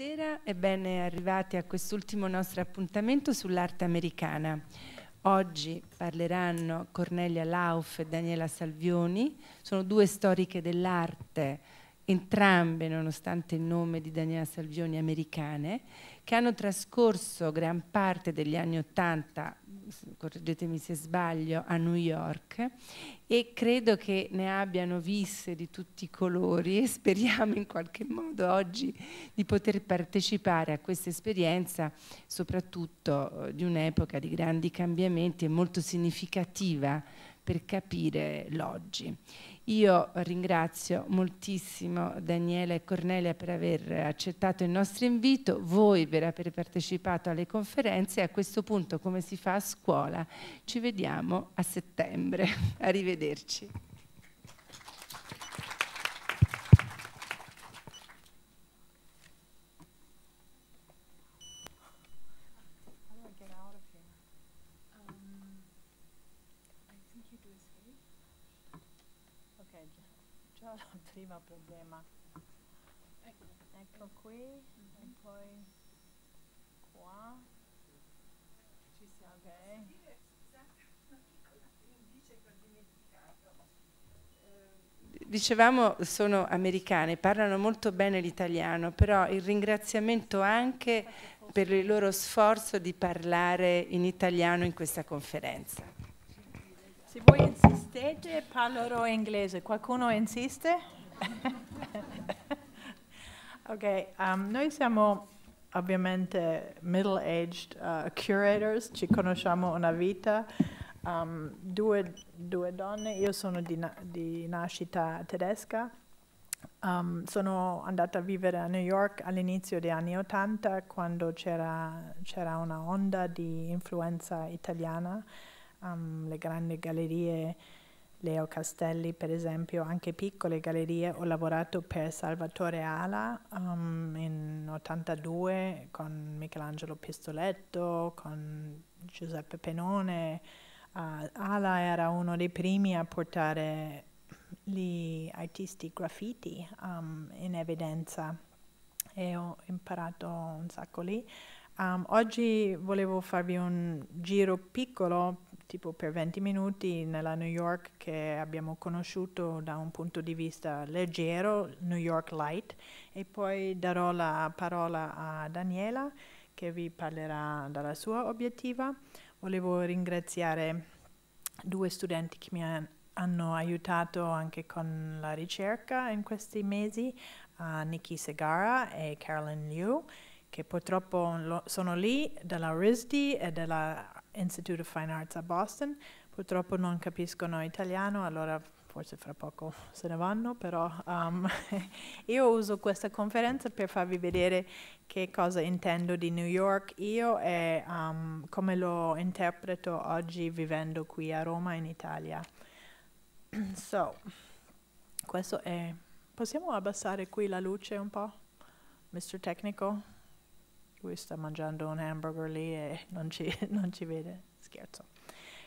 Buonasera e ben arrivati a quest'ultimo nostro appuntamento sull'arte americana. Oggi parleranno Cornelia Lauf e Daniela Salvioni, sono due storiche dell'arte, entrambe, nonostante il nome di Daniela Salvioni, americane che hanno trascorso gran parte degli anni Ottanta, correggetemi se sbaglio, a New York e credo che ne abbiano viste di tutti i colori e speriamo in qualche modo oggi di poter partecipare a questa esperienza, soprattutto eh, di un'epoca di grandi cambiamenti e molto significativa per capire l'oggi. Io ringrazio moltissimo Daniele e Cornelia per aver accettato il nostro invito, voi per aver partecipato alle conferenze e a questo punto come si fa a scuola ci vediamo a settembre. Arrivederci. primo problema. Ecco, ecco qui mm-hmm. e poi qua. Ci siamo. Ok. Dicevamo sono americane, parlano molto bene l'italiano, però il ringraziamento anche per il loro sforzo di parlare in italiano in questa conferenza. Se voi insistete parlerò inglese, qualcuno insiste? ok, um, noi siamo ovviamente middle-aged uh, curators, ci conosciamo una vita. Um, due, due, donne, io sono di, na di nascita tedesca, um, sono andata a vivere a New York all'inizio degli anni 80 quando c'era, una onda di influenza italiana, um, le grandi gallerie Leo Castelli, per esempio, anche piccole gallerie. Ho lavorato per Salvatore Ala um, in 82 con Michelangelo Pistoletto, con Giuseppe Penone. Uh, Ala era uno dei primi a portare gli artisti graffiti um, in evidenza e ho imparato un sacco lì. Um, oggi volevo farvi un giro piccolo, tipo per 20 minuti, nella New York che abbiamo conosciuto da un punto di vista leggero, New York Light, e poi darò la parola a Daniela che vi parlerà dalla sua obiettiva. Volevo ringraziare due studenti che mi hanno hanno aiutato anche con la ricerca in questi mesi, uh, Nikki Segara e Carolyn Liu, che purtroppo sono lì, della RISD e dell'Institute of Fine Arts a Boston. Purtroppo non capiscono italiano, allora forse fra poco se ne vanno, però um, io uso questa conferenza per farvi vedere che cosa intendo di New York io e um, come lo interpreto oggi vivendo qui a Roma in Italia. so, questo è... Possiamo abbassare qui la luce un po', Mr. Technical? lui sta mangiando un hamburger lì e non ci, non ci vede, scherzo.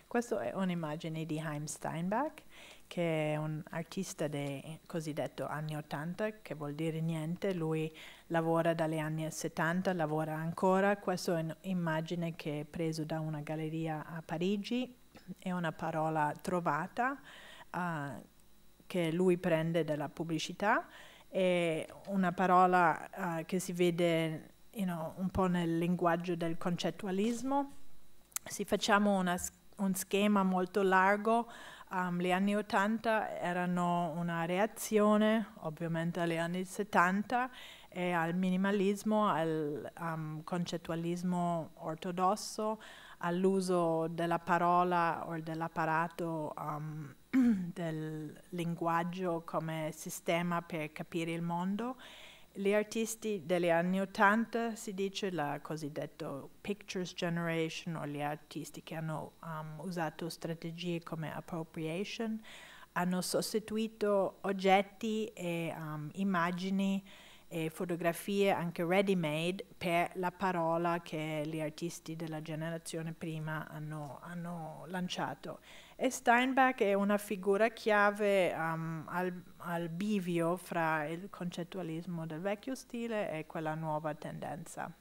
Questa è un'immagine di Heim Steinbach, che è un artista dei cosiddetto anni 80, che vuol dire niente, lui lavora dagli anni 70, lavora ancora. Questa è un'immagine che è presa da una galleria a Parigi, è una parola trovata uh, che lui prende dalla pubblicità, è una parola uh, che si vede you know, un po' nel linguaggio del concettualismo. Se facciamo una, un schema molto largo, um, gli anni 80 erano una reazione ovviamente agli anni 70 e al minimalismo, al um, concettualismo ortodosso, all'uso della parola o dell'apparato um, del linguaggio come sistema per capire il mondo gli artisti degli anni Ottanta, si dice la cosiddetta Pictures Generation o gli artisti che hanno um, usato strategie come appropriation, hanno sostituito oggetti e um, immagini e fotografie anche ready-made per la parola che gli artisti della generazione prima hanno, hanno lanciato. E Steinbeck è una figura chiave um, al, al, bivio fra il concettualismo del vecchio stile e quella nuova tendenza.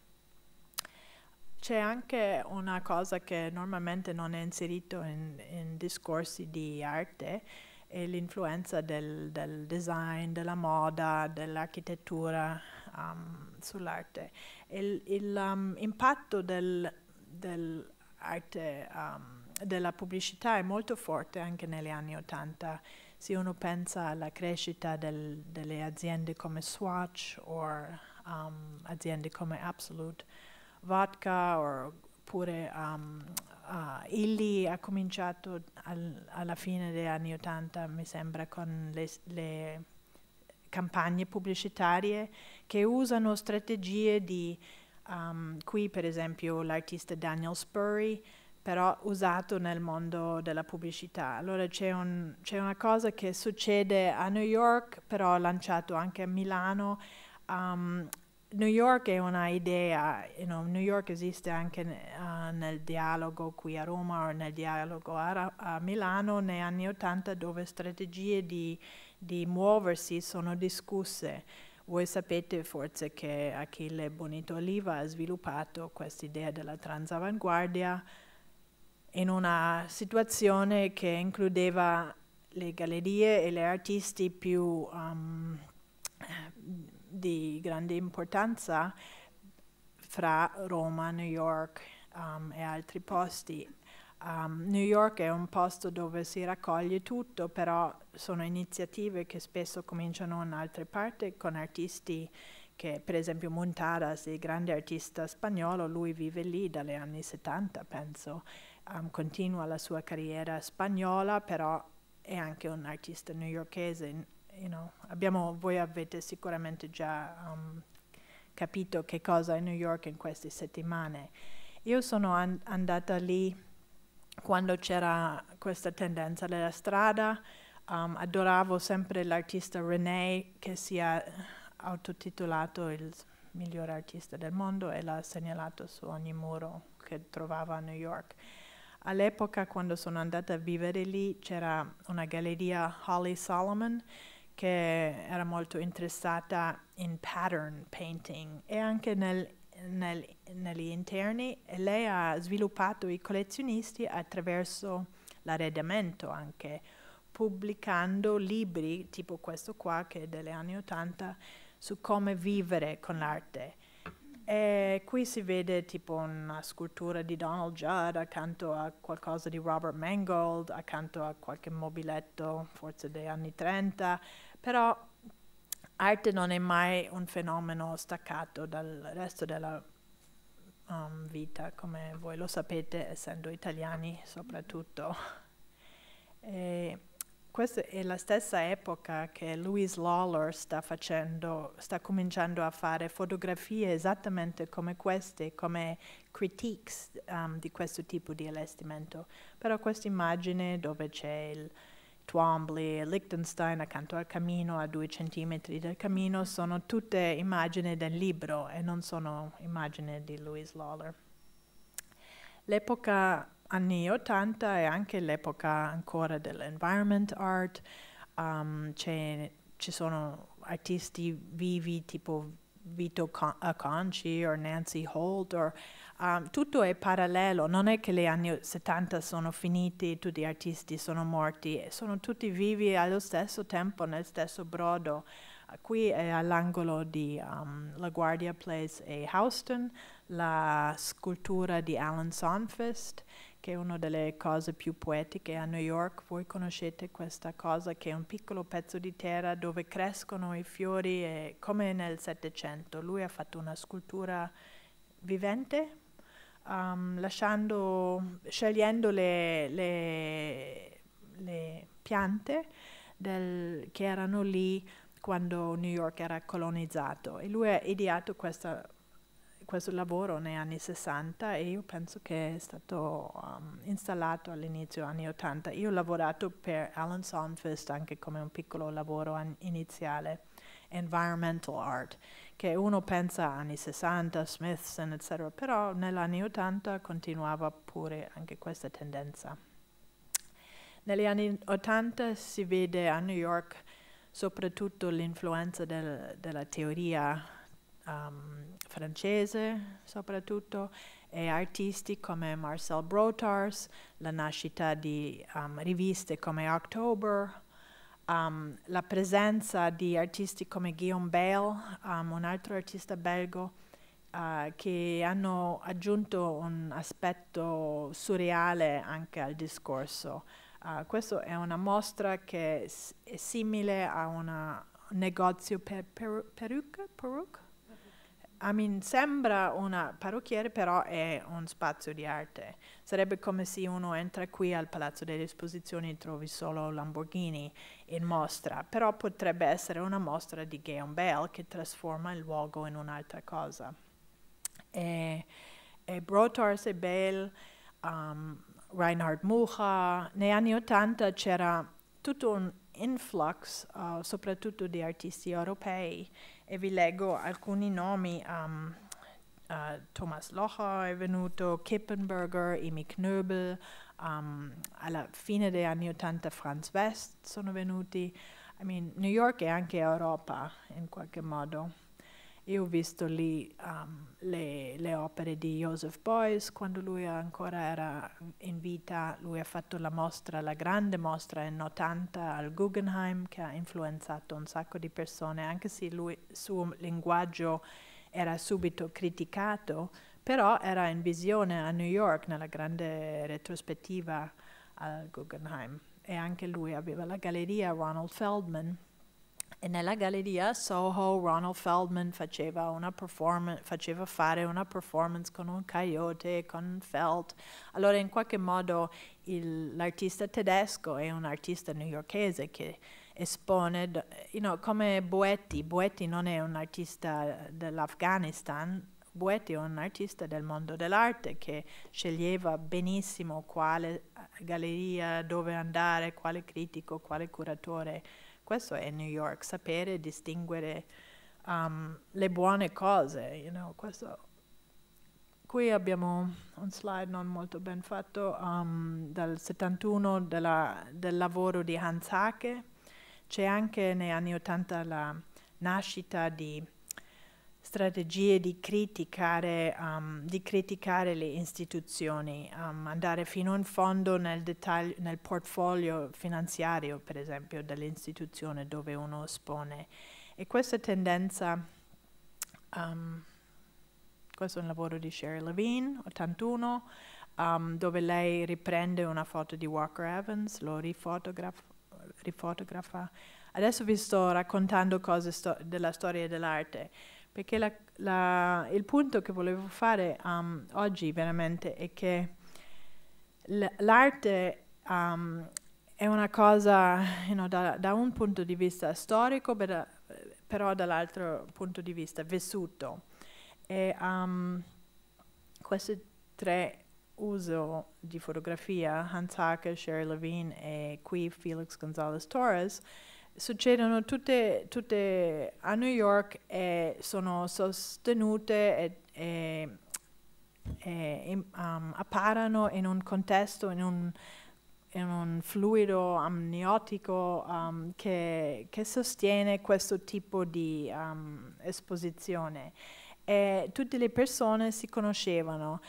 C'è anche una cosa che normalmente non è inserita in, in discorsi di arte, è l'influenza del, del, design, della moda, dell'architettura um, sull'arte. Il, il um, dell'arte del um, della pubblicità è molto forte anche negli anni Ottanta. Se uno pensa alla crescita del, delle aziende come Swatch o um, aziende come Absolute Vodka oppure um, uh, Illy ha cominciato al, alla fine degli anni Ottanta, mi sembra, con le, le campagne pubblicitarie che usano strategie di, um, qui per esempio l'artista Daniel Spurry però usato nel mondo della pubblicità. Allora c'è, un, una cosa che succede a New York, però lanciato anche a Milano. Um, New York è un'idea, you know, New York esiste anche uh, nel dialogo qui a Roma o nel dialogo a, a Milano negli anni Ottanta dove strategie di, di muoversi sono discusse. Voi sapete forse che Achille Bonito Oliva ha sviluppato questa idea della transavanguardia in una situazione che includeva le gallerie e gli artisti più um, eh, di grande importanza fra Roma, New York um, e altri posti. Um, New York è un posto dove si raccoglie tutto, però sono iniziative che spesso cominciano in altre parti con artisti che, per esempio Montaras, il grande artista spagnolo, lui vive lì dagli anni 70, penso um, continua la sua carriera spagnola, però è anche un artista newyorkese. You know, abbiamo, voi avete sicuramente già um, capito che cosa è New York in queste settimane. Io sono an andata lì quando c'era questa tendenza della strada, um, adoravo sempre l'artista René che si è autotitolato il miglior artista del mondo e l'ha segnalato su ogni muro che trovava a New York. All'epoca quando sono andata a vivere lì c'era una galleria Holly Solomon che era molto interessata in pattern painting e anche nel, nel, negli interni e lei ha sviluppato i collezionisti attraverso l'arredamento anche pubblicando libri tipo questo qua che è degli anni 80 su come vivere con l'arte e qui si vede tipo una scultura di Donald Judd accanto a qualcosa di Robert Mangold, accanto a qualche mobiletto forse degli anni 30, però arte non è mai un fenomeno staccato dal resto della um, vita, come voi lo sapete essendo italiani soprattutto. E questa è la stessa epoca che Louis Lawlor sta, facendo, sta cominciando a fare fotografie esattamente come queste, come critiques um, di questo tipo di allestimento. Però questa immagine dove c'è il Twombly e Liechtenstein accanto al camino, a due centimetri dal camino, sono tutte immagini del libro e non sono immagini di Louis Lawler. L'epoca anni 80 e anche l'epoca ancora dell'environment art, um, ci sono artisti vivi tipo Vito Con- eh, Conci o Nancy Holt, or, um, tutto è parallelo, non è che gli anni 70 sono finiti, tutti gli artisti sono morti, sono tutti vivi allo stesso tempo, nel stesso brodo. Qui è all'angolo di um, LaGuardia Place e Houston, la scultura di Alan Sonfist che è una delle cose più poetiche a New York. Voi conoscete questa cosa che è un piccolo pezzo di terra dove crescono i fiori e, come nel Settecento. Lui ha fatto una scultura vivente, um, lasciando, scegliendo le, le, le piante del, che erano lì quando New York era colonizzato e lui ha ideato questa questo lavoro negli anni 60 e io penso che è stato um, installato all'inizio anni 80. Io ho lavorato per Alan Sonfist anche come un piccolo lavoro iniziale, environmental art, che uno pensa anni 60, Smithson, eccetera, però negli anni 80 continuava pure anche questa tendenza. Negli anni 80 si vede a New York soprattutto l'influenza del, della teoria um, francese soprattutto e artisti come Marcel Brotars, la nascita di um, riviste come October, um, la presenza di artisti come Guillaume Bale, um, un altro artista belgo, uh, che hanno aggiunto un aspetto surreale anche al discorso. Uh, questa è una mostra che è simile a un negozio per, per, peruca, peruca? a me sembra una parrucchiere, però è un spazio di arte. Sarebbe come se uno entra qui al Palazzo delle Esposizioni e trovi solo Lamborghini in mostra, però potrebbe essere una mostra di Gaon Bell che trasforma il luogo in un'altra cosa. E, e Brotars e Bell, um, Reinhard Mucha, negli anni Ottanta c'era tutto un, influx uh, soprattutto di artisti europei e vi leggo alcuni nomi. Um, uh, Thomas Locher è venuto, Kippenberger, Imi Knöbel, um, alla fine degli anni Ottanta Franz West sono venuti. I mean, New York è anche Europa in qualche modo. Io ho visto lì um, le, le, opere di Joseph Beuys quando lui ancora era in vita, lui ha fatto la mostra, la grande mostra in 80 al Guggenheim che ha influenzato un sacco di persone, anche se il suo linguaggio era subito criticato, però era in visione a New York nella grande retrospettiva al Guggenheim e anche lui aveva la galleria Ronald Feldman e nella galleria Soho Ronald Feldman faceva, faceva, fare una performance con un coyote, con felt. Allora in qualche modo l'artista tedesco è un artista newyorchese che espone, you know, come Boetti, Boetti non è un artista dell'Afghanistan, Boetti è un artista del mondo dell'arte che sceglieva benissimo quale eh, galleria, dove andare, quale critico, quale curatore questo è New York, sapere distinguere um, le buone cose, you know, questo qui abbiamo un slide non molto ben fatto um, dal 71 della, del lavoro di Hans Hake. C'è anche negli anni 80 la nascita di strategie di criticare, um, di criticare le istituzioni, um, andare fino in fondo nel, dettaglio, nel portfolio finanziario, per esempio, dell'istituzione dove uno espone. E questa tendenza, um, questo è un lavoro di Sherry Levine, 81, um, dove lei riprende una foto di Walker Evans, lo rifotograf rifotografa. Adesso vi sto raccontando cose sto della storia dell'arte perché la, la, il punto che volevo fare um, oggi veramente è che l'arte um, è una cosa you know, da, da, un punto di vista storico, però, però dall'altro punto di vista vissuto. E um, questi tre usi di fotografia, Hans Hacker, Sherry Levine e qui Felix Gonzalez Torres, succedono tutte, tutte, a New York e sono sostenute e, e, e um, apparano in un contesto, in un, in un fluido amniotico um, che, che, sostiene questo tipo di um, esposizione. E tutte le persone si conoscevano,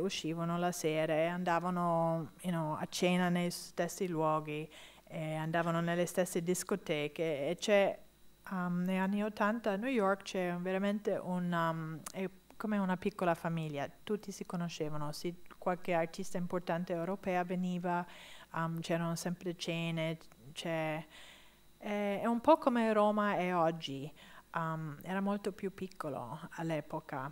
uscivano la sera e andavano you know, a cena nei stessi luoghi e andavano nelle stesse discoteche e c'è um, negli anni 80 a New York c'è veramente un, um, è come una piccola famiglia, tutti si conoscevano, se qualche artista importante europea veniva, um, c'erano sempre cene, è, è, un po' come Roma è oggi, um, era molto più piccolo all'epoca.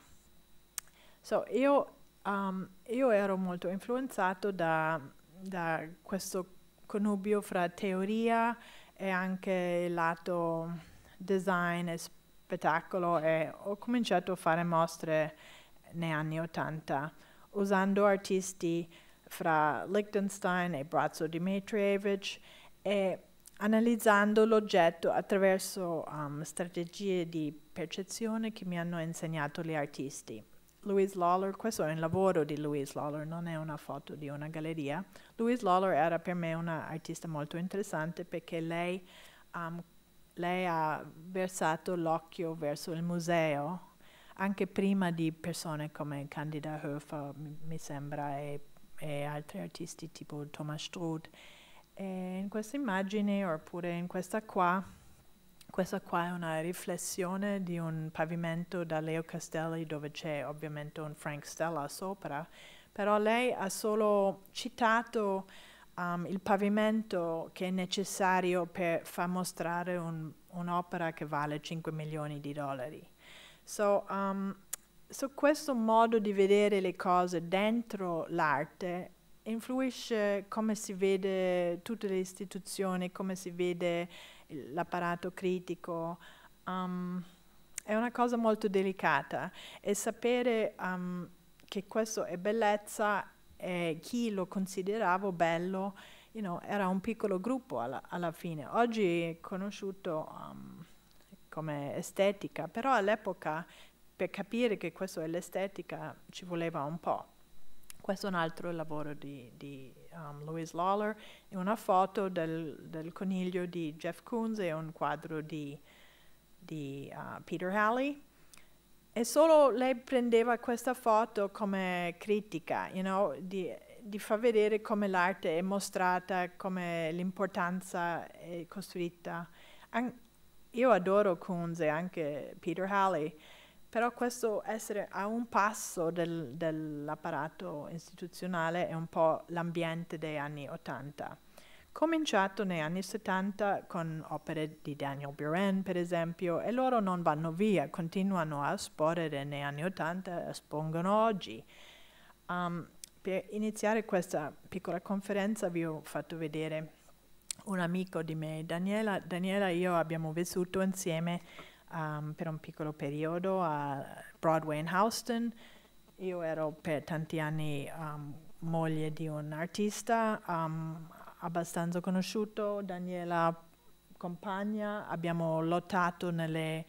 So, io, um, io, ero molto influenzato da, da questo connubio fra teoria e anche il lato design e spettacolo e ho cominciato a fare mostre negli anni 80 usando artisti fra Liechtenstein e Brazzo Dmitrievich e analizzando l'oggetto attraverso um, strategie di percezione che mi hanno insegnato gli artisti. Louise Lawler, questo è un lavoro di Louise Lawler, non è una foto di una galleria. Louise Lawler era per me un'artista molto interessante perché lei, um, lei ha versato l'occhio verso il museo anche prima di persone come Candida Höfer, mi sembra, e, e altri artisti tipo Thomas Struth. E in questa immagine, oppure in questa qua, questa qua è una riflessione di un pavimento da Leo Castelli dove c'è ovviamente un Frank Stella sopra, però lei ha solo citato um, il pavimento che è necessario per far mostrare un'opera che vale 5 milioni di dollari. So, um, so questo modo di vedere le cose dentro l'arte influisce come si vede tutte le istituzioni, come si vede l'apparato critico. Um, è una cosa molto delicata e sapere um, che questo è bellezza e chi lo considerava bello you know, era un piccolo gruppo alla, alla fine. Oggi è conosciuto um, come estetica, però all'epoca per capire che questo è l'estetica ci voleva un po'. Questo è un altro lavoro di, di um, Louise Lawler e una foto del, del, coniglio di Jeff Koons e un quadro di, di uh, Peter Halley. E solo lei prendeva questa foto come critica, you know, di, di far vedere come l'arte è mostrata, come l'importanza è costruita. An io adoro Koons e anche Peter Halley, però questo essere a un passo del, dell'apparato istituzionale è un po' l'ambiente degli anni 80. Cominciato negli anni 70 con opere di Daniel Buren, per esempio, e loro non vanno via, continuano a esporre negli anni 80 e espongono oggi. Um, per iniziare questa piccola conferenza vi ho fatto vedere un amico di me, Daniela. Daniela e io abbiamo vissuto insieme um, per un piccolo periodo a Broadway in Houston. Io ero per tanti anni um, moglie di un artista um, abbastanza conosciuto, Daniela Compagna. Abbiamo lottato nelle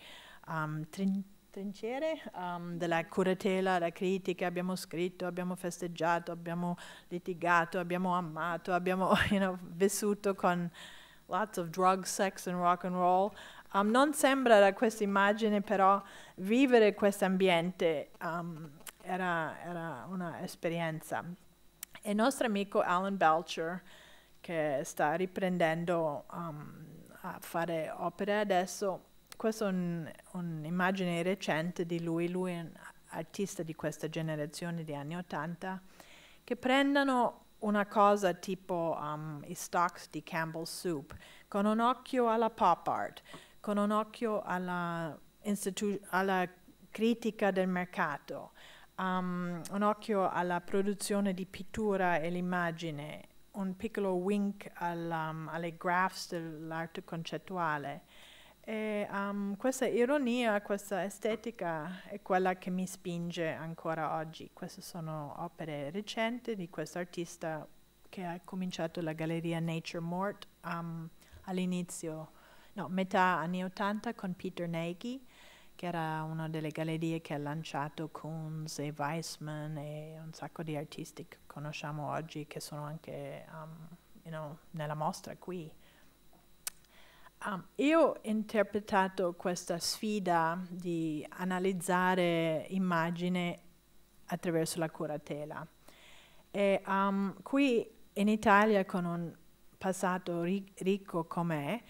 um, trin trincere um, della curatela, la critica, abbiamo scritto, abbiamo festeggiato, abbiamo litigato, abbiamo amato, abbiamo you know, vissuto con lots of drugs, sex and rock and roll. Um, non sembra da questa immagine, però vivere questo ambiente um, era, era un'esperienza. Il nostro amico Alan Belcher, che sta riprendendo um, a fare opere adesso, questa è un, un'immagine recente di lui, lui è un artista di questa generazione di anni 80, che prendono una cosa tipo um, i stocks di Campbell's Soup, con un occhio alla pop art, con un occhio alla, alla critica del mercato, um, un occhio alla produzione di pittura e l'immagine, un piccolo wink al, um, alle graphs dell'arte concettuale. E, um, questa ironia, questa estetica è quella che mi spinge ancora oggi. Queste sono opere recenti di questo artista che ha cominciato la galleria Nature Mort um, all'inizio no, metà anni 80 con Peter Nagy, che era una delle gallerie che ha lanciato Kunz e Weissman e un sacco di artisti che conosciamo oggi che sono anche um, you know, nella mostra qui. Um, io ho interpretato questa sfida di analizzare immagine attraverso la curatela. E, um, qui in Italia, con un passato ric ricco com'è,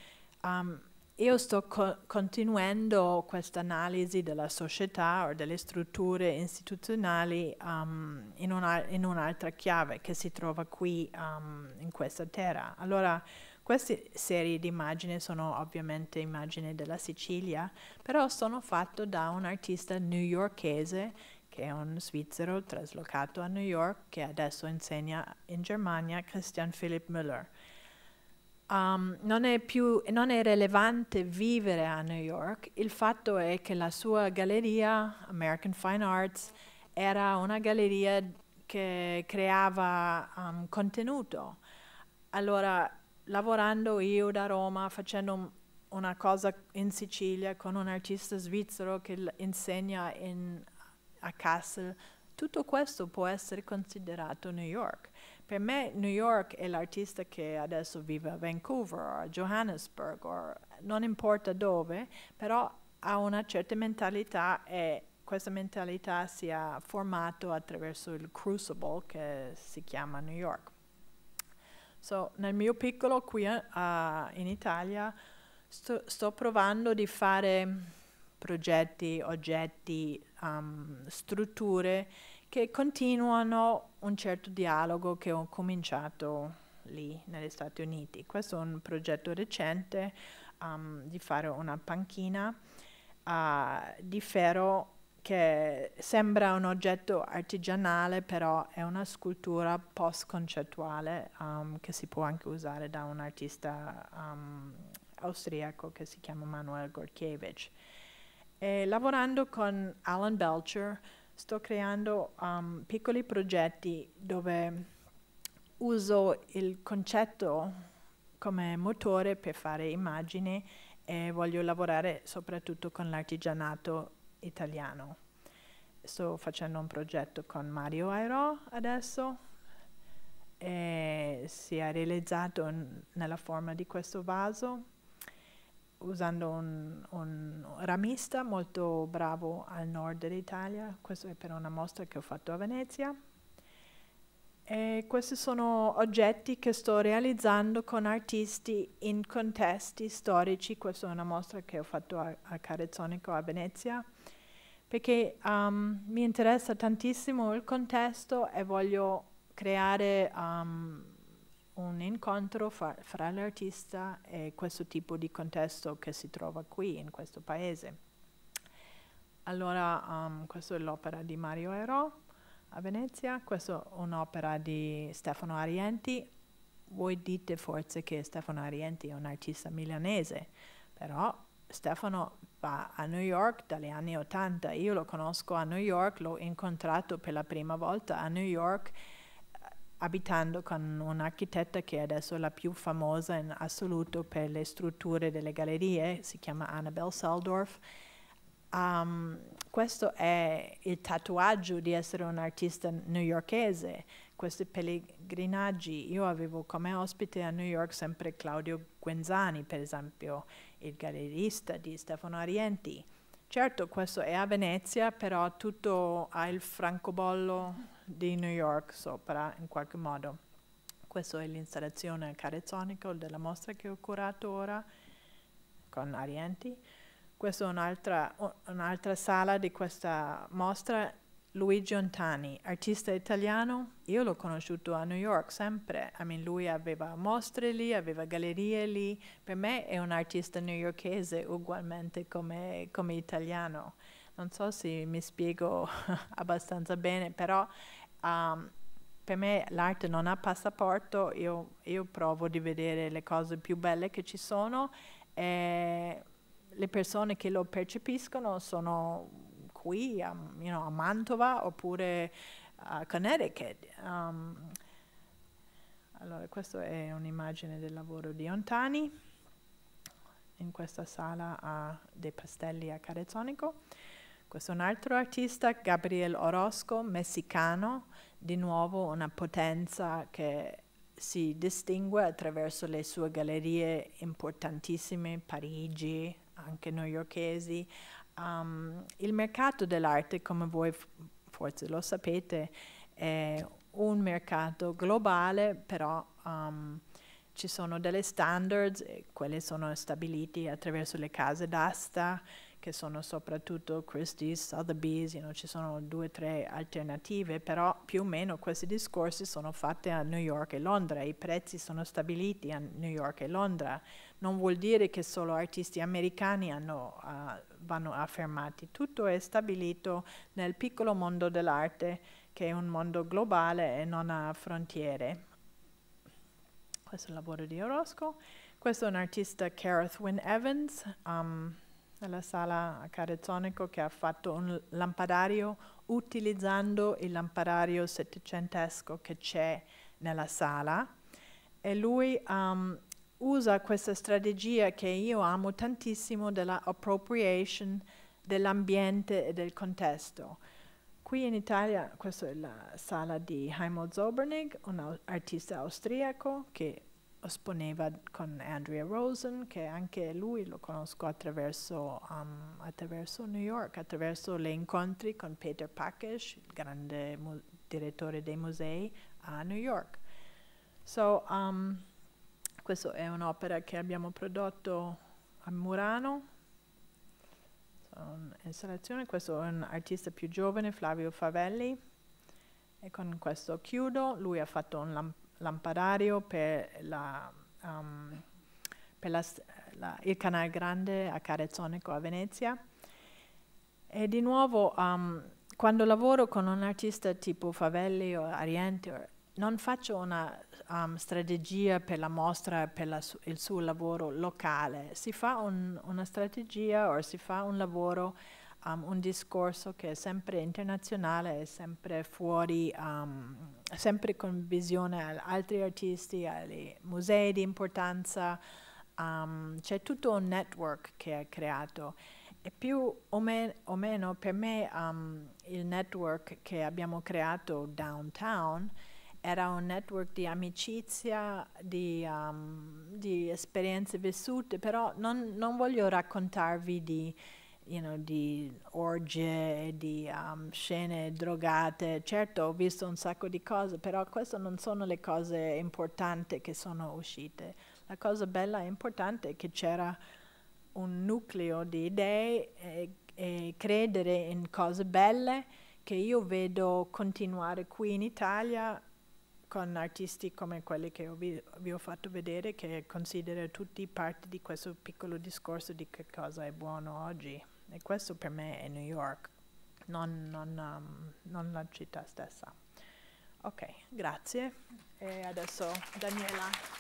Um, io sto co continuando questa analisi della società o delle strutture istituzionali um, in, un'altra chiave che si trova qui um, in questa terra. Allora, queste serie di immagini sono ovviamente immagini della Sicilia, però sono fatte da un artista newyorchese che è un svizzero traslocato a New York che adesso insegna in Germania, Christian Philipp Müller. Um, non, è più, non è rilevante vivere a New York, il fatto è che la sua galleria, American Fine Arts, era una galleria che creava um, contenuto. Allora, lavorando io da Roma, facendo una cosa in Sicilia con un artista svizzero che insegna in, a Kassel, tutto questo può essere considerato New York. Per me New York è l'artista che adesso vive a Vancouver o a Johannesburg o non importa dove, però ha una certa mentalità e questa mentalità si è formata attraverso il crucible che si chiama New York. So, nel mio piccolo qui uh, in Italia sto, sto, provando di fare progetti, oggetti, um, strutture che continuano un certo dialogo che ho cominciato lì negli Stati Uniti. Questo è un progetto recente um, di fare una panchina uh, ah, di ferro che sembra un oggetto artigianale, però è una scultura post-concettuale um, che si può anche usare da un artista um, austriaco che si chiama Manuel Gorkiewicz. E lavorando con Alan Belcher, sto creando um, piccoli progetti dove uso il concetto come motore per fare immagini e voglio lavorare soprattutto con l'artigianato italiano. Sto facendo un progetto con Mario Airo adesso e si è realizzato in, nella forma di questo vaso usando un, un, ramista molto bravo al nord dell'Italia, questo è per una mostra che ho fatto a Venezia. E questi sono oggetti che sto realizzando con artisti in contesti storici, questa è una mostra che ho fatto a, a Carezzonico a Venezia, perché um, mi interessa tantissimo il contesto e voglio creare um, un incontro fra, fra l'artista e questo tipo di contesto che si trova qui in questo paese. Allora, um, questa è l'opera di Mario Ero a Venezia, questa è un'opera di Stefano Arienti. Voi dite forse che Stefano Arienti è un artista milanese, però Stefano va a New York dagli anni Ottanta. Io lo conosco a New York, l'ho incontrato per la prima volta a New York abitando con un'architetta che è adesso la più famosa in assoluto per le strutture delle gallerie, si chiama Annabel Seldorf. Um, questo è il tatuaggio di essere un artista newyorchese, questi pellegrinaggi. Io avevo come ospite a New York sempre Claudio Guenzani, per esempio, il gallerista di Stefano Arienti. Certo, questo è a Venezia, però tutto ha il francobollo di New York sopra in qualche modo. Questa è l'installazione carezzonico della mostra che ho curato ora con Arienti. Questa è un'altra, un'altra sala di questa mostra. Luigi Ontani, artista italiano, io l'ho conosciuto a New York sempre, I mean, lui aveva mostre lì, aveva gallerie lì, per me è un artista newyorkese ugualmente come, come italiano non so se mi spiego abbastanza bene, però um, per me l'arte non ha passaporto, io, io, provo di vedere le cose più belle che ci sono e le persone che lo percepiscono sono qui a, you know, a Mantova oppure a Connecticut. Um, allora, questa è un'immagine del lavoro di Ontani in questa sala a dei pastelli a Carezzonico. Questo è un altro artista, Gabriel Orozco, messicano, di nuovo una potenza che si distingue attraverso le sue gallerie importantissime, Parigi, anche newyorkesi. Um, il mercato dell'arte, come voi forse lo sapete, è un mercato globale, però um, ci sono delle standards, quelle sono stabiliti attraverso le case d'asta che sono soprattutto Christie's, Sotheby's, you know, ci sono due o tre alternative, però più o meno questi discorsi sono fatti a New York e Londra, i prezzi sono stabiliti a New York e Londra, non vuol dire che solo artisti americani hanno, uh, vanno affermati, tutto è stabilito nel piccolo mondo dell'arte che è un mondo globale e non ha frontiere. Questo è il lavoro di Orosco. Questo è un artista, Kareth Wynne Evans, um, nella sala Carezzonico che ha fatto un lampadario utilizzando il lampadario settecentesco che c'è nella sala e lui um, usa questa strategia che io amo tantissimo della appropriation dell'ambiente e del contesto. Qui in Italia, questa è la sala di Heimo Zobernig, un artista austriaco che esponeva con Andrea Rosen, che anche lui lo conosco attraverso, um, attraverso New York, attraverso gli incontri con Peter Pakesh, il grande direttore dei musei a New York. So, um, questa è un'opera che abbiamo prodotto a Murano, so, un'installazione, questo è un artista più giovane, Flavio Favelli, e con questo chiudo, lui ha fatto un lamp lampadario per, la, um, per la, la, il canale Grande a Carezzonico a Venezia. E di nuovo, um, quando lavoro con un artista tipo Favelli o Ariente, non faccio una um, strategia per la mostra, per su il suo lavoro locale, si fa un, una strategia o si fa un lavoro um, un discorso che è sempre internazionale, è sempre fuori, um, sempre con visione ad altri artisti, ai musei di importanza, um, c'è tutto un network che è creato. E più o, me o meno per me um, il network che abbiamo creato downtown era un network di amicizia, di, um, di esperienze vissute, però non, non voglio raccontarvi di you know, di orge, di um, scene drogate. Certo, ho visto un sacco di cose, però queste non sono le cose importanti che sono uscite. La cosa bella e importante è che c'era un nucleo di idee e, e credere in cose belle che io vedo continuare qui in Italia con artisti come quelli che vi, vi, ho fatto vedere, che considerano tutti parte di questo piccolo discorso di che cosa è buono oggi. E questo per me è New York, non, non, um, non la città stessa. Ok, grazie. E adesso Daniela.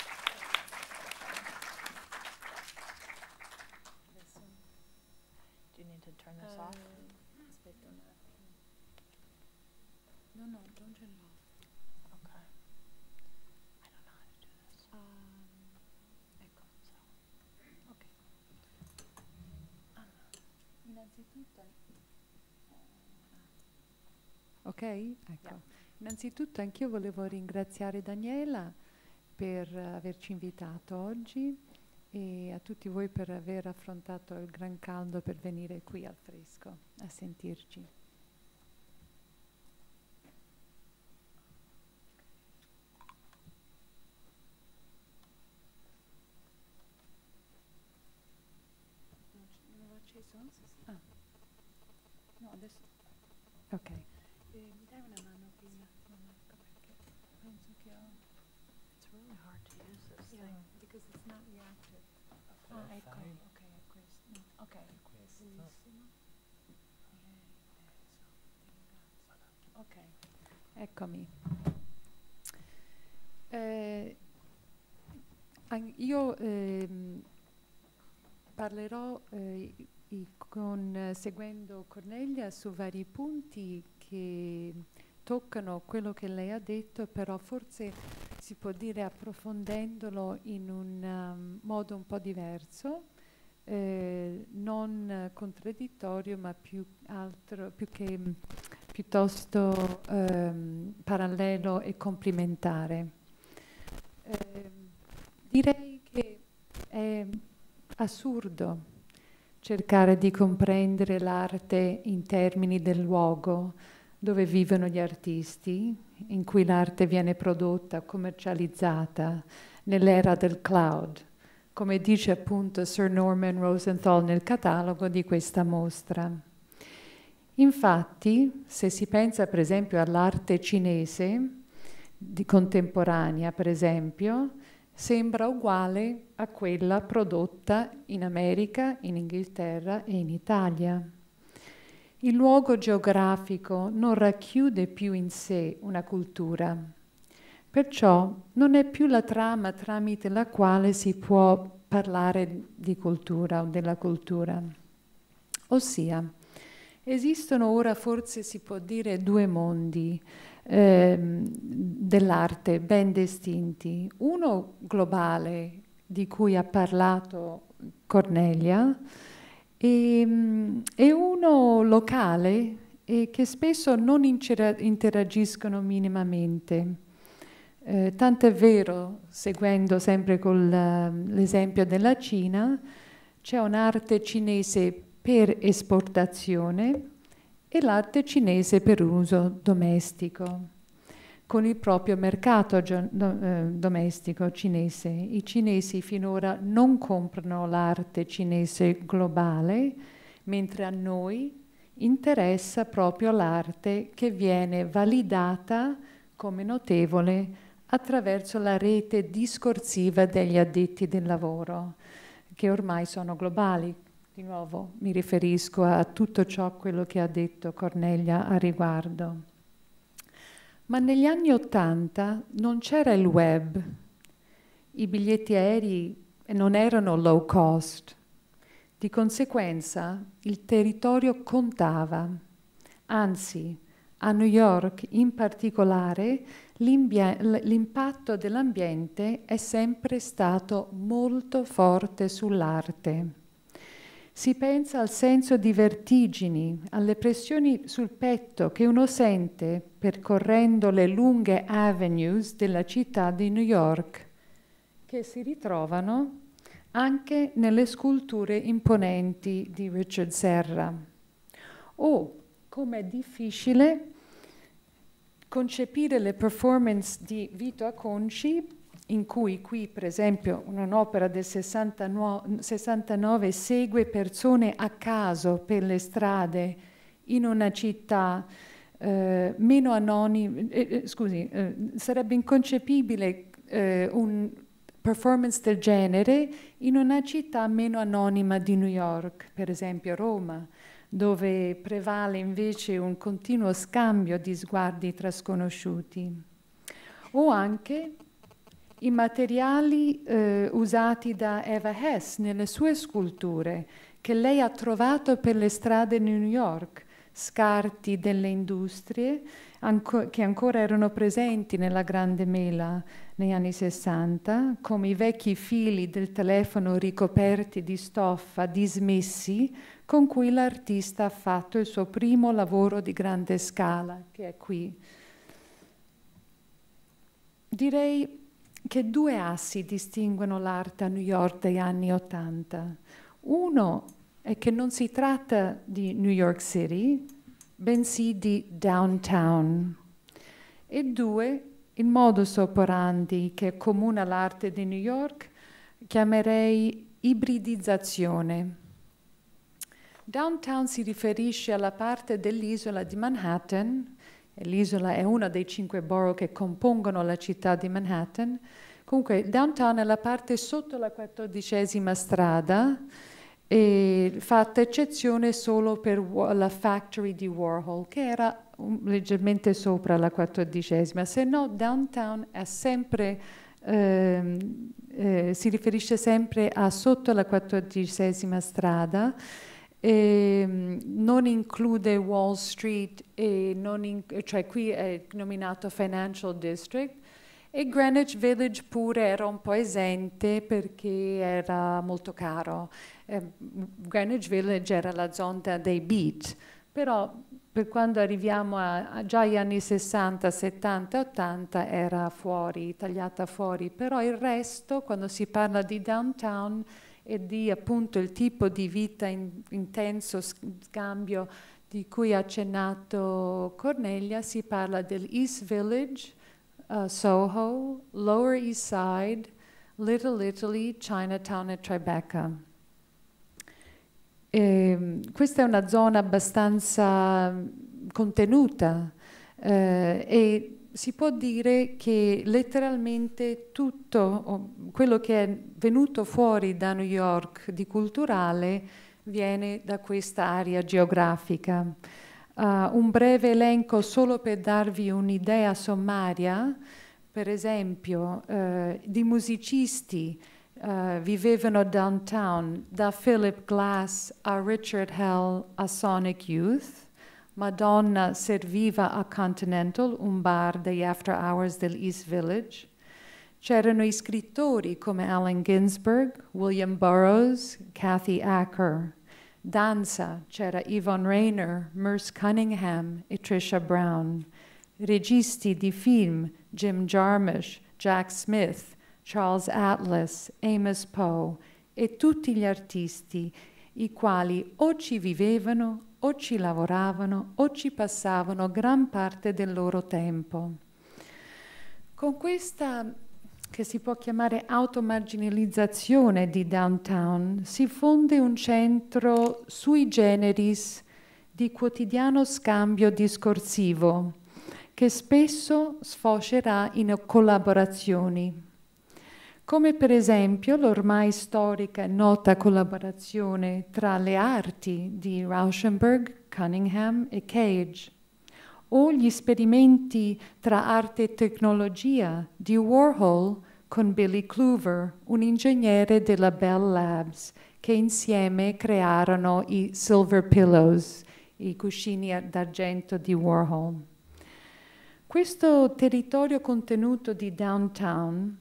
turn this um, off? Aspetta un attimo. No, no. Innanzitutto, eh, ah. ok? Ecco. Innanzitutto anch'io volevo ringraziare Daniela per averci invitato oggi e a tutti voi per aver affrontato il gran caldo per venire qui al fresco a sentirci. eccomi. Eh, io eh, parlerò eh, con, seguendo Cornelia su vari punti che toccano quello che lei ha detto, però forse si può dire approfondendolo in un um, modo un po' diverso, eh, non contraddittorio, ma più, altro, più che piuttosto ehm, parallelo e complementare. Eh, direi che è assurdo cercare di comprendere l'arte in termini del luogo dove vivono gli artisti, in cui l'arte viene prodotta, commercializzata, nell'era del cloud, come dice appunto Sir Norman Rosenthal nel catalogo di questa mostra. Infatti, se si pensa per esempio all'arte cinese di contemporanea, per esempio, sembra uguale a quella prodotta in America, in Inghilterra e in Italia. Il luogo geografico non racchiude più in sé una cultura, perciò non è più la trama tramite la quale si può parlare di cultura o della cultura. Ossia, Esistono ora forse si può dire due mondi eh, dell'arte ben distinti, uno globale di cui ha parlato Cornelia e, ehm, e uno locale e che spesso non interagiscono minimamente. Eh, tant'è vero, seguendo sempre con l'esempio della Cina, c'è un'arte cinese per esportazione e l'arte cinese per uso domestico, con il proprio mercato eh, domestico cinese. I cinesi finora non comprano l'arte cinese globale, mentre a noi interessa proprio l'arte che viene validata come notevole attraverso la rete discorsiva degli addetti del lavoro, che ormai sono globali, di nuovo mi riferisco a tutto ciò quello che ha detto Cornelia a riguardo. Ma negli anni Ottanta non c'era il web, i biglietti aerei non erano low cost, di conseguenza il territorio contava. Anzi, a New York in particolare l'impatto dell'ambiente è sempre stato molto forte sull'arte. Si pensa al senso di vertigini, alle pressioni sul petto che uno sente percorrendo le lunghe avenues della città di New York, che si ritrovano anche nelle sculture imponenti di Richard Serra. O come è difficile concepire le performance di Vito Aconci in cui qui per esempio un'opera del 69, 69 segue persone a caso per le strade in una città eh, meno anonima, eh, eh, scusi, eh, sarebbe inconcepibile eh, un performance del genere in una città meno anonima di New York, per esempio Roma, dove prevale invece un continuo scambio di sguardi tra sconosciuti. O anche i materiali eh, usati da Eva Hess nelle sue sculture che lei ha trovato per le strade di New York, scarti delle industrie anco che ancora erano presenti nella grande mela negli anni 60, come i vecchi fili del telefono ricoperti di stoffa dismessi con cui l'artista ha fatto il suo primo lavoro di grande scala, che è qui. Direi che due assi distinguono l'arte a New York degli anni Ottanta. Uno è che non si tratta di New York City, bensì di downtown. E due, il modus operandi che comuna l'arte di New York chiamerei ibridizzazione. Downtown si riferisce alla parte dell'isola di Manhattan L'isola è uno dei cinque borough che compongono la città di Manhattan. Comunque, downtown è la parte sotto la quattordicesima strada, e fatta eccezione solo per la factory di Warhol, che era un, leggermente sopra la quattordicesima. Se no, downtown sempre, eh, eh, si riferisce sempre a sotto la quattordicesima strada eh, non include Wall Street, in, cioè qui è nominato Financial District, e Greenwich Village pure era un po' esente perché era molto caro. Eh, Greenwich Village era la zona dei beat, però per quando arriviamo a, a già agli anni 60, 70, 80 era fuori, tagliata fuori, però il resto quando si parla di downtown e di appunto il tipo di vita in, intenso scambio di cui ha accennato Cornelia, si parla del East Village, uh, Soho, Lower East Side, Little Italy, Chinatown e Tribeca. E, ehm, questa è una zona abbastanza mm, contenuta eh, e si può dire che letteralmente tutto quello che è venuto fuori da New York di culturale viene da questa area geografica. Uh, un breve elenco solo per darvi un'idea sommaria, per esempio, uh, di musicisti uh, vivevano downtown, da Philip Glass a Richard Hell a Sonic Youth, Madonna serviva a Continental, un bar degli after hours del East Village. C'erano scrittori come Allen Ginsberg, William Burroughs, Kathy Acker. Danza c'era Yvonne Rayner, Merce Cunningham e Trisha Brown. Registi di film Jim Jarmusch, Jack Smith, Charles Atlas, Amos Poe e tutti gli artisti i quali o ci vivevano o ci lavoravano o ci passavano gran parte del loro tempo. Con questa che si può chiamare automarginalizzazione di downtown, si fonde un centro sui generis di quotidiano scambio discorsivo che spesso sfocerà in collaborazioni come per esempio l'ormai storica e nota collaborazione tra le arti di Rauschenberg, Cunningham e Cage, o gli esperimenti tra arte e tecnologia di Warhol con Billy Clover, un ingegnere della Bell Labs, che insieme crearono i Silver Pillows, i cuscini d'argento di Warhol. Questo territorio contenuto di downtown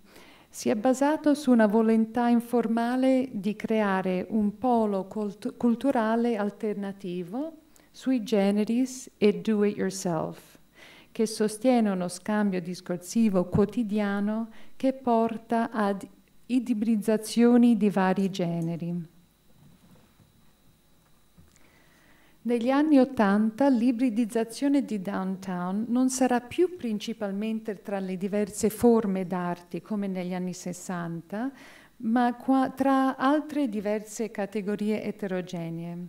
si è basato su una volontà informale di creare un polo cult culturale alternativo sui generis e do it yourself, che sostiene uno scambio discorsivo quotidiano che porta ad idibrizzazioni di vari generi. Negli anni Ottanta l'ibridizzazione di downtown non sarà più principalmente tra le diverse forme d'arte come negli anni Sessanta, ma qua, tra altre diverse categorie eterogenee.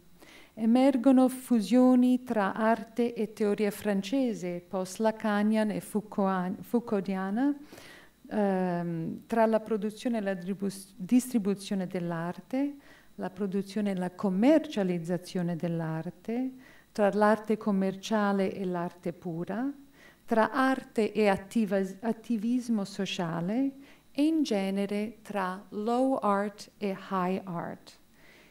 Emergono fusioni tra arte e teoria francese, post-Lacanian e Foucauldiana, ehm, tra la produzione e la distribuzione dell'arte, la produzione e la commercializzazione dell'arte, tra l'arte commerciale e l'arte pura, tra arte e attiva, attivismo sociale e in genere tra low art e high art.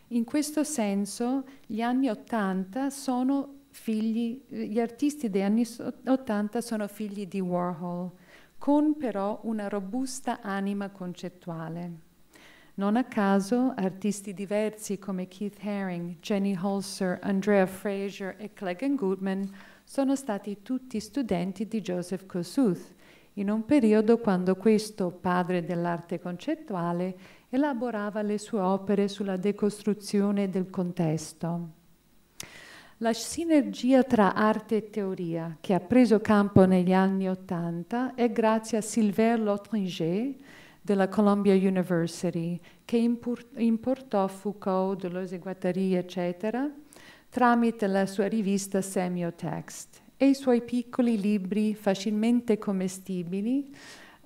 In questo senso gli anni 80 sono figli, gli artisti degli anni 80 sono figli di Warhol, con però una robusta anima concettuale. Non a caso artisti diversi come Keith Haring, Jenny Holzer, Andrea Fraser e Cleggan Goodman sono stati tutti studenti di Joseph Kossuth, in un periodo quando questo, padre dell'arte concettuale, elaborava le sue opere sulla decostruzione del contesto. La sinergia tra arte e teoria, che ha preso campo negli anni Ottanta, è grazie a Sylvain Lotringer, della Columbia University che importò Foucault, Deleuze-Guattari, eccetera, tramite la sua rivista Semiotext e i suoi piccoli libri facilmente commestibili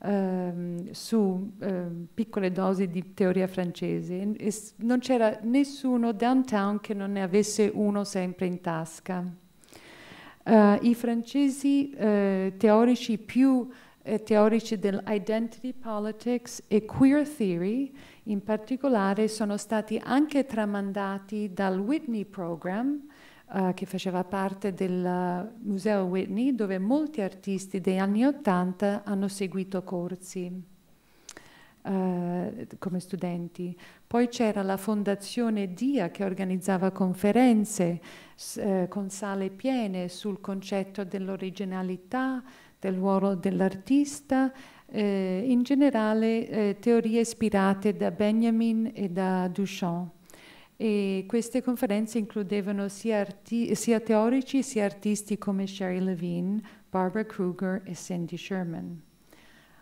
ehm, su ehm, piccole dosi di teoria francese. E non c'era nessuno downtown che non ne avesse uno sempre in tasca. Uh, I francesi eh, teorici più teorici dell'identity politics e queer theory in particolare sono stati anche tramandati dal Whitney Program uh, che faceva parte del eh, Museo Whitney dove molti artisti degli anni Ottanta hanno seguito corsi. Uh, come studenti. Poi c'era la fondazione DIA che organizzava conferenze uh, con sale piene sul concetto dell'originalità, del ruolo dell'artista, eh, in generale eh, teorie ispirate da Benjamin e da Duchamp. E queste conferenze includevano sia, sia, teorici sia artisti come Sherry Levine, Barbara Kruger e Sandy Sherman.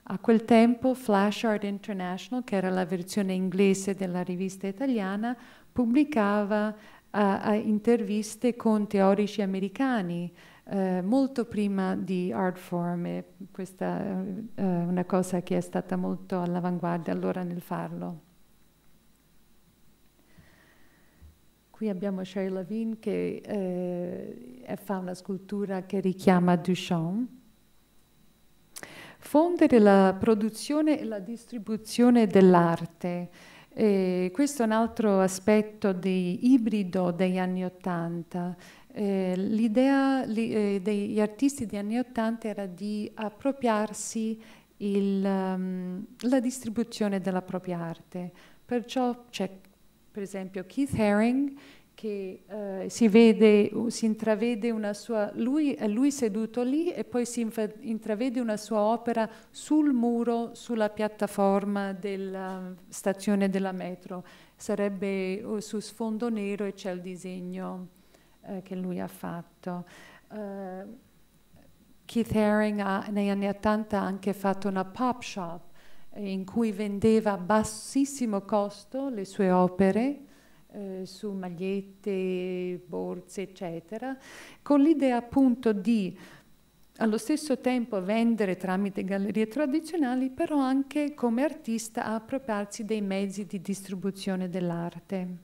A quel tempo Flash Art International, che era la versione inglese della rivista italiana, pubblicava uh, interviste con teorici americani, eh, molto prima di art form e questa è eh, una cosa che è stata molto all'avanguardia allora nel farlo. Qui abbiamo Sherry Levine che eh, fa una scultura che richiama Duchamp. Fondere la produzione e la distribuzione dell'arte. Eh, questo è un altro aspetto di ibrido degli anni Ottanta. Eh, l'idea eh, degli artisti degli anni Ottanta era di appropriarsi il, um, la distribuzione della propria arte. Perciò c'è per esempio Keith Haring che eh, si vede, si intravede una sua, lui è eh, lui seduto lì e poi si intravede una sua opera sul muro, sulla piattaforma della stazione della metro. Sarebbe eh, su sfondo nero e c'è il disegno eh, che lui ha fatto. Uh, Keith Haring ha, negli anni 80 ha anche fatto una pop shop eh, in cui vendeva a bassissimo costo le sue opere eh, su magliette, borse, eccetera, con l'idea appunto di allo stesso tempo vendere tramite gallerie tradizionali, però anche come artista appropriarsi dei mezzi di distribuzione dell'arte.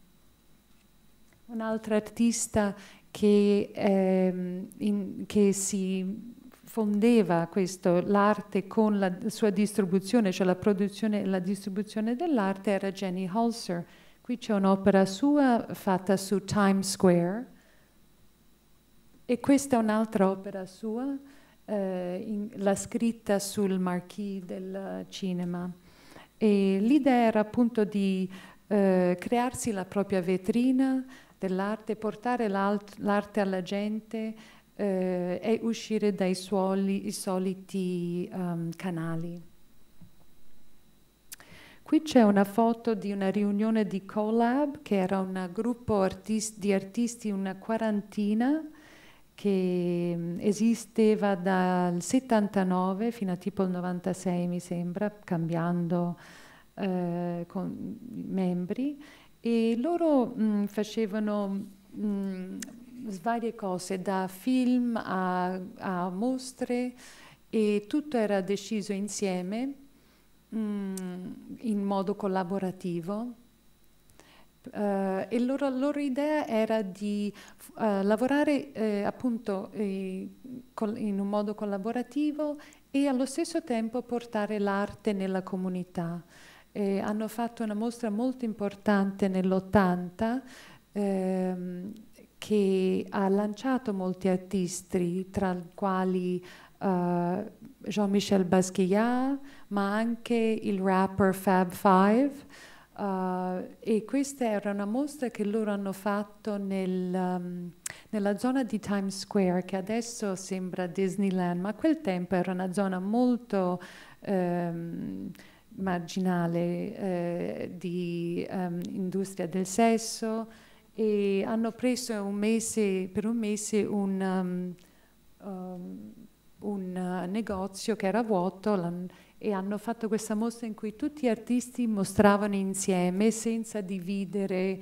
Un'altra artista che, eh, in, che si fondeva questo, l'arte con la sua distribuzione, cioè la produzione e la distribuzione dell'arte, era Jenny Holzer. Qui c'è un'opera sua fatta su Times Square e questa è un'altra opera sua, eh, in, la scritta sul marquis del cinema. E l'idea era appunto di eh, crearsi la propria vetrina, dell'arte, portare l'arte alla gente eh, e uscire dai suoli, soliti um, canali. Qui c'è una foto di una riunione di Colab, che era un gruppo artist di artisti, una quarantina, che mm, esisteva dal 79 fino a tipo il 96 mi sembra, cambiando eh, membri e loro mh, mm, facevano mh, mm, varie cose, da film a, a, mostre, e tutto era deciso insieme, mh, mm, in modo collaborativo. Uh, e la loro idea era di uh, lavorare eh, appunto eh, in un modo collaborativo e allo stesso tempo portare l'arte nella comunità. Eh, hanno fatto una mostra molto importante nell'80 ehm, che ha lanciato molti artisti, tra i quali uh, Jean-Michel Basquiat, ma anche il rapper Fab Five. Uh, e questa era una mostra che loro hanno fatto nel, um, nella zona di Times Square, che adesso sembra Disneyland, ma a quel tempo era una zona molto... Um, marginale eh, di um, industria del sesso e hanno preso un mese, per un mese un, um, un uh, negozio che era vuoto e hanno fatto questa mostra in cui tutti gli artisti mostravano insieme senza dividere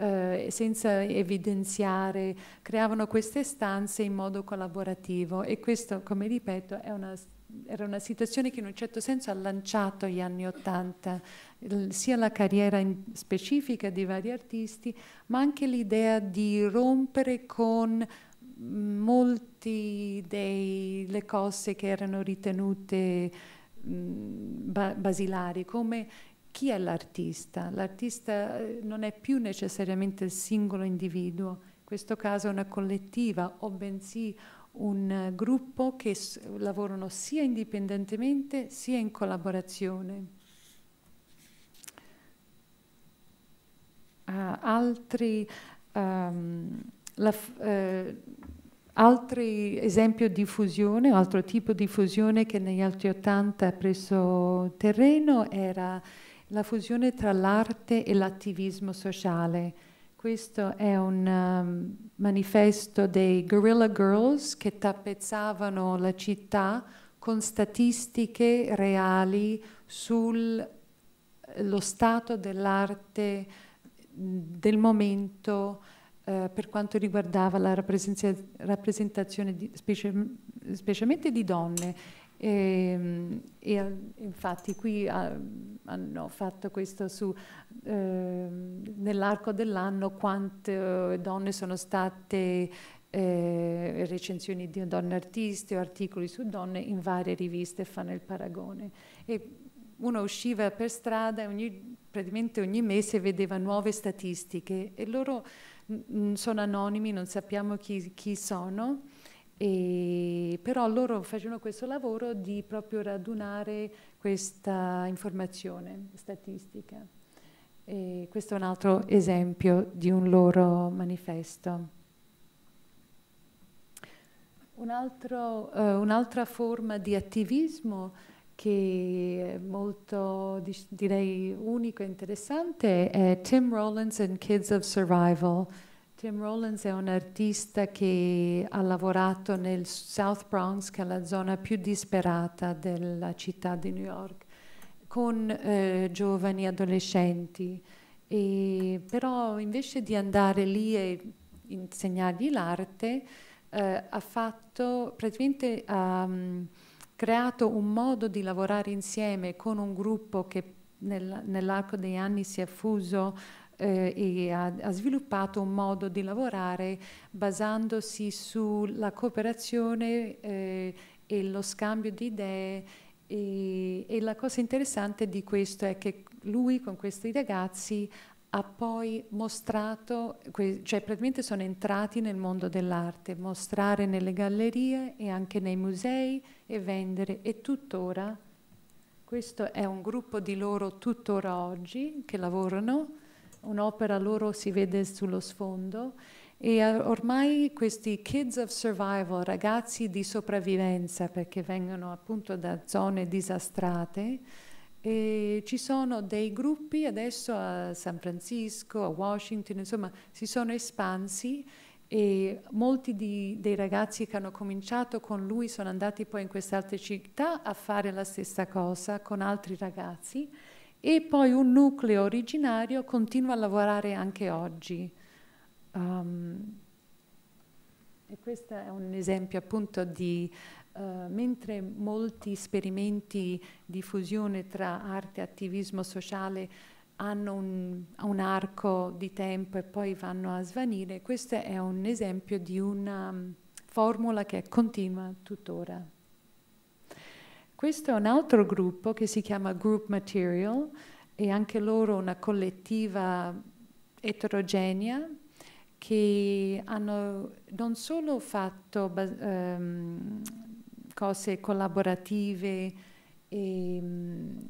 eh, senza evidenziare, creavano queste stanze in modo collaborativo e questo, come ripeto, è una era una situazione che in un certo senso ha lanciato gli anni Ottanta, sia la carriera specifica di vari artisti, ma anche l'idea di rompere con molte delle cose che erano ritenute mh, basilari, come chi è l'artista? L'artista eh, non è più necessariamente il singolo individuo, in questo caso è una collettiva, o bensì un gruppo che lavorano sia indipendentemente sia in collaborazione. Uh, altri, um, la, uh, altri esempio di fusione, altro tipo di fusione che negli anni 80 ha preso terreno era la fusione tra l'arte e l'attivismo sociale questo è un um, manifesto dei Guerrilla Girls che tappezzavano la città con statistiche reali sullo eh, stato dell'arte del momento eh, per quanto riguardava la rappresentazione, di, specie, specialmente di donne Ehm, e, e, infatti qui ha, hanno fatto questo su eh, nell'arco dell'anno quante eh, donne sono state eh, recensioni di donne artiste o articoli su donne in varie riviste fanno il paragone e uno usciva per strada e ogni, praticamente ogni mese vedeva nuove statistiche e loro mh, sono anonimi, non sappiamo chi, chi sono e, però loro facevano questo lavoro di proprio radunare questa informazione statistica. E questo è un altro esempio di un loro manifesto. Eh, un'altra uh, un forma di attivismo che è molto direi unico e interessante è Tim Rollins and Kids of Survival, Tim Rollins è un artista che ha lavorato nel South Bronx, che è la zona più disperata della città di New York, con eh, giovani adolescenti. E, però invece di andare lì e insegnargli l'arte, eh, ha fatto praticamente um, creato un modo di lavorare insieme con un gruppo che nel, nell'arco degli anni si è fuso eh, e ha, ha, sviluppato un modo di lavorare basandosi sulla cooperazione eh, e lo scambio di idee e, e, la cosa interessante di questo è che lui con questi ragazzi ha poi mostrato, cioè praticamente sono entrati nel mondo dell'arte, mostrare nelle gallerie e anche nei musei e vendere e tuttora, questo è un gruppo di loro tuttora oggi che lavorano un'opera loro si vede sullo sfondo e eh, ormai questi kids of survival, ragazzi di sopravvivenza perché vengono appunto da zone disastrate, e ci sono dei gruppi adesso a San Francisco, a Washington, insomma, si sono espansi e molti di, dei ragazzi che hanno cominciato con lui sono andati poi in queste altre città a fare la stessa cosa con altri ragazzi e poi un nucleo originario continua a lavorare anche oggi. Um, e questo è un esempio appunto di, uh, mentre molti esperimenti di fusione tra arte e attivismo sociale hanno un, un, arco di tempo e poi vanno a svanire, questo è un esempio di una formula che continua tuttora. Questo è un altro gruppo che si chiama Group Material e anche loro una collettiva eterogenea che hanno non solo fatto ehm, cose collaborative, e, ehm,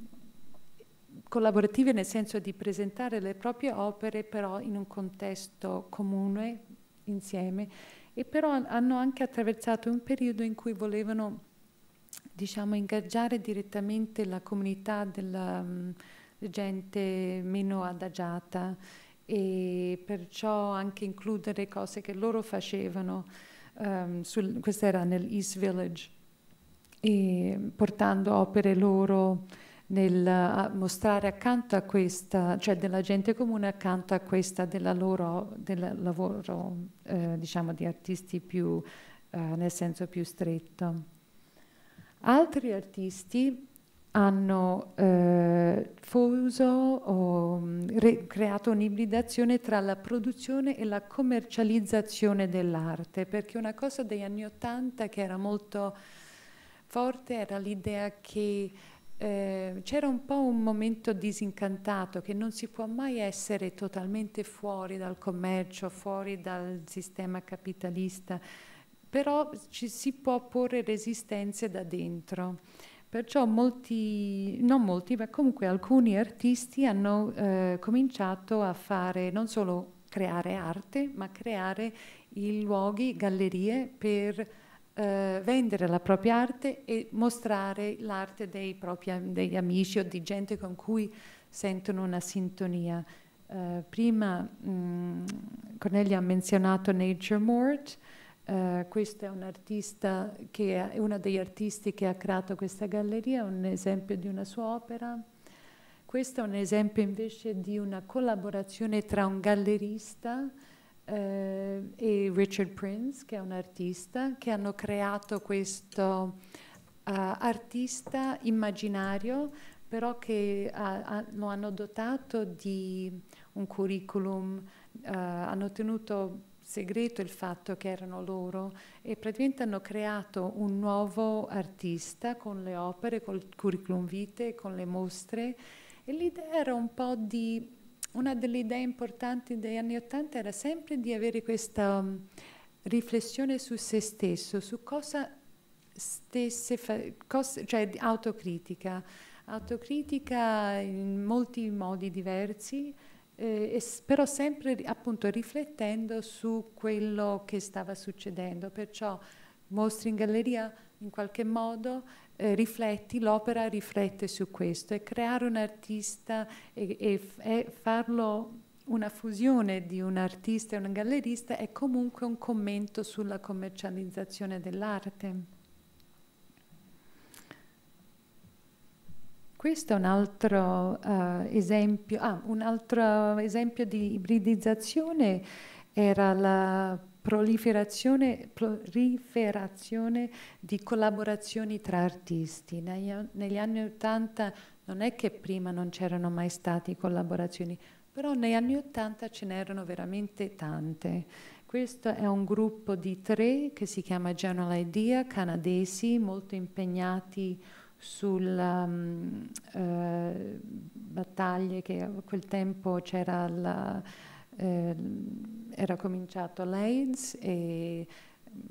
collaborative nel senso di presentare le proprie opere però in un contesto comune insieme e però hanno anche attraversato un periodo in cui volevano diciamo, ingaggiare direttamente la comunità della um, gente meno adagiata e perciò anche includere cose che loro facevano. Um, sul, questo era nel East Village, e portando opere loro nel a mostrare accanto a questa, cioè della gente comune accanto a questa della loro, del lavoro, eh, diciamo, di artisti più, eh, nel senso più stretto. Altri artisti hanno eh, fuso o mm, re- creato un'ibridazione tra la produzione e la commercializzazione dell'arte, perché una cosa degli anni Ottanta che era molto forte era l'idea che eh, c'era un po' un momento disincantato, che non si può mai essere totalmente fuori dal commercio, fuori dal sistema capitalista però ci si può porre resistenze da dentro. Perciò molti, non molti, ma comunque alcuni artisti hanno eh, cominciato a fare non solo creare arte, ma creare i luoghi, gallerie per eh, vendere la propria arte e mostrare l'arte dei propri degli amici o di gente con cui sentono una sintonia. Eh, prima mh, mm, Cornelia ha menzionato Nature Mort, eh, questo è un artista che è uno degli artisti che ha creato questa galleria, un esempio di una sua opera. Questo è un esempio invece di una collaborazione tra un gallerista uh, e Richard Prince, che è un artista, che hanno creato questo uh, artista immaginario, però che ha, lo hanno dotato di un curriculum, hanno tenuto segreto il fatto che erano loro e praticamente hanno creato un nuovo artista con le opere, col curriculum vitae, con le mostre e l'idea era un po' di... Una delle idee importanti degli anni Ottanta era sempre di avere questa um, riflessione su se stesso, su cosa stesse, cosa, cioè autocritica, autocritica in molti modi diversi, eh, però sempre appunto riflettendo su quello che stava succedendo, perciò mostri in galleria in qualche modo eh, rifletti, l'opera riflette su questo e creare un artista e, e, e farlo una fusione di un artista e un gallerista è comunque un commento sulla commercializzazione dell'arte. Questo è un altro, uh, esempio, ah, un altro esempio di ibridizzazione era la proliferazione, proliferazione, di collaborazioni tra artisti. Negli, negli anni Ottanta non è che prima non c'erano mai state collaborazioni, però negli anni Ottanta ce n'erano veramente tante. Questo è un gruppo di tre che si chiama General Idea, canadesi, molto impegnati sulle um, eh, battaglie che a quel tempo c'era la, eh, era cominciato l'AIDS e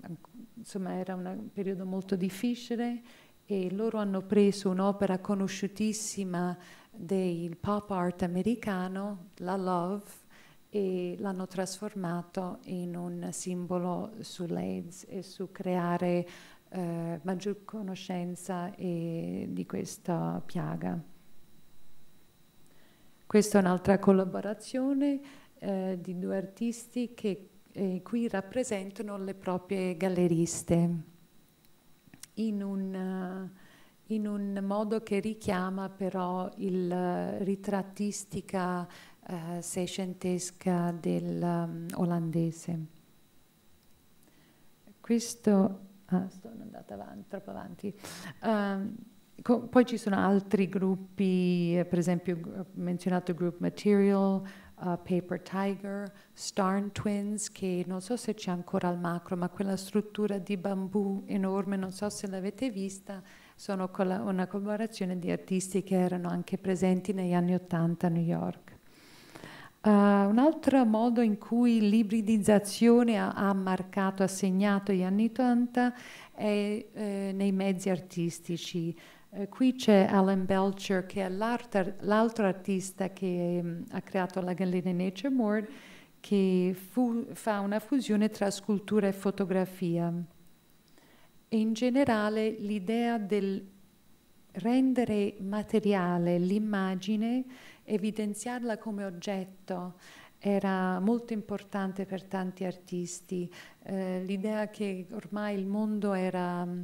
mm, insomma era un periodo molto difficile e loro hanno preso un'opera conosciutissima del pop art americano, la Love, e l'hanno trasformato in un simbolo sull'AIDS e su creare eh, maggior conoscenza eh, di questa piaga. Questa è un'altra collaborazione eh, di due artisti che eh, qui rappresentano le proprie galleriste in un, eh, in un modo che richiama però il eh, ritrattistica seicentesca del um, olandese. Questo Ah, sto andata avanti, troppo avanti. Um, co- poi ci sono altri gruppi, eh, per esempio ho menzionato il Group Material, uh, Paper Tiger, Starn Twins, che non so se c'è ancora al macro, ma quella struttura di bambù enorme, non so se l'avete vista, sono colla- una collaborazione di artisti che erano anche presenti negli anni Ottanta a New York. Uh, un altro modo in cui l'ibridizzazione ha, ha, marcato, ha segnato gli anni 80 è eh, nei mezzi artistici. Eh, qui c'è Alan Belcher che è l'altro artista che mh, mm, ha creato la Gallina Nature More che fa una fusione tra scultura e fotografia. E in generale l'idea del rendere materiale l'immagine evidenziarla come oggetto era molto importante per tanti artisti, eh, l'idea che ormai il mondo era, mm,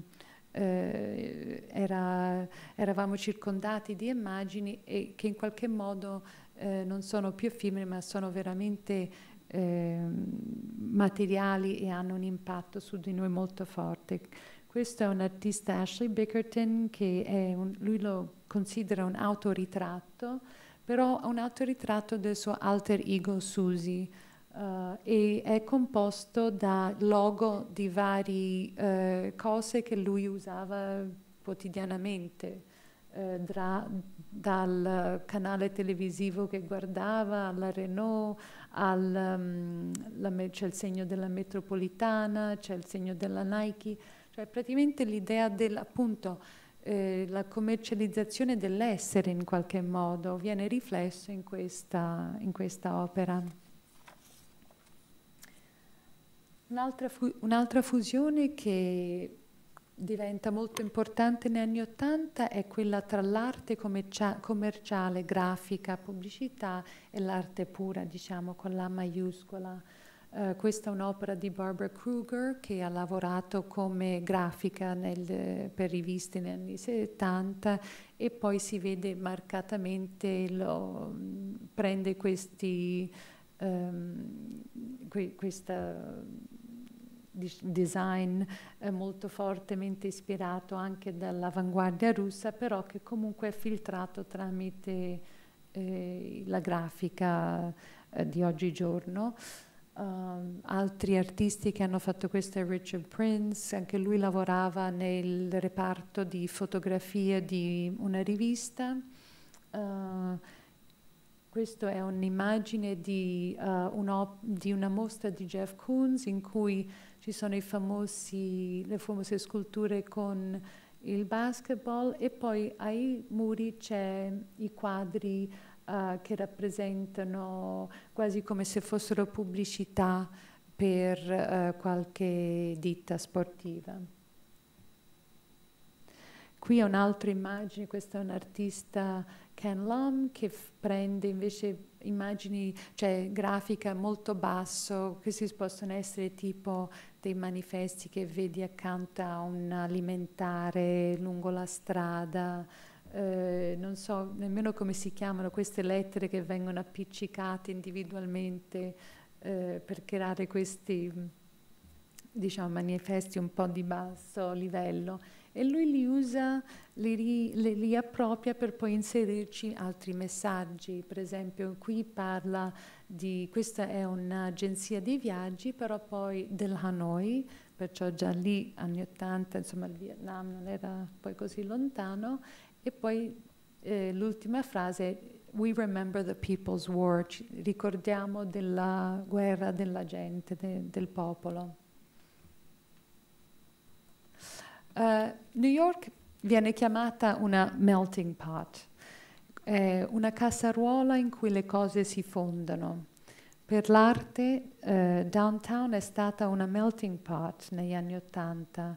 eh, era, eravamo circondati di immagini e che in qualche modo eh, non sono più effimere ma sono veramente ehm, materiali e hanno un impatto su di noi molto forte. Questo è un artista Ashley Bickerton che un, lui lo considera un autoritratto però è un autoritratto del suo alter ego Susie uh, e è composto da logo di varie uh, cose che lui usava quotidianamente, uh, dra- dal canale televisivo che guardava, alla Renault, al, um, me- c'è il segno della metropolitana, c'è il segno della Nike, cioè praticamente l'idea dell'appunto eh, la commercializzazione dell'essere in qualche modo viene riflesso in questa, in questa opera. Un'altra, fu un fusione che diventa molto importante negli anni Ottanta è quella tra l'arte commerciale, grafica, pubblicità e l'arte pura, diciamo con la maiuscola. Uh, questa è un'opera di Barbara Kruger che ha lavorato come grafica nel, per riviste negli anni 70 e poi si vede marcatamente, lo, prende questi, um, que, questa design eh, molto fortemente ispirato anche dall'avanguardia russa, però che comunque è filtrato tramite eh, la grafica eh, di oggigiorno. Um, altri artisti che hanno fatto questo è Richard Prince, anche lui lavorava nel reparto di fotografia di una rivista. Uh, ehm, questa è un'immagine di, uh, un di, una mostra di Jeff Koons in cui ci sono famosi, le famose sculture con il basketball e poi ai muri c'è i quadri uh, che rappresentano quasi come se fossero pubblicità per uh, qualche ditta sportiva. Qui è un'altra immagine, questo è un artista Ken Lum che prende invece immagini, cioè grafica molto basso, questi possono essere tipo dei manifesti che vedi accanto a un alimentare lungo la strada, eh, non so nemmeno come si chiamano queste lettere che vengono appiccicate individualmente eh, per creare questi diciamo, manifesti un po' di basso livello e lui li usa, li, ri, li, li appropria per poi inserirci altri messaggi. Per esempio qui parla di, questa è un'agenzia di viaggi, però poi del Hanoi, perciò già lì anni 80, insomma il Vietnam non era poi così lontano, e poi eh, l'ultima frase, we remember the people's war, Ci ricordiamo della guerra della gente, de, del popolo. Uh, New York viene chiamata una melting pot, eh, una cassaruola in cui le cose si fondono. Per l'arte, eh, downtown è stata una melting pot negli anni Ottanta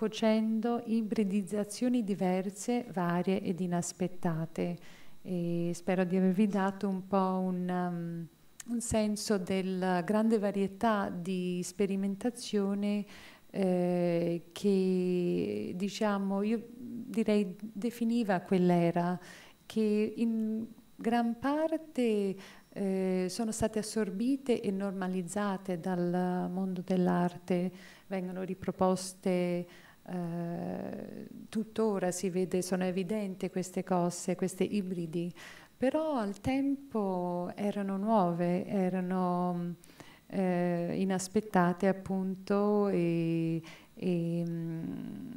cuocendo ibridizzazioni diverse, varie ed inaspettate. E spero di avervi dato un po' un, um, un senso della grande varietà di sperimentazione eh, che diciamo, io direi definiva quell'era, che in gran parte eh, sono state assorbite e normalizzate dal mondo dell'arte, vengono riproposte eh, tuttora si vede, sono evidenti queste cose, queste ibridi, però al tempo erano nuove, erano eh, inaspettate appunto e, e, mm,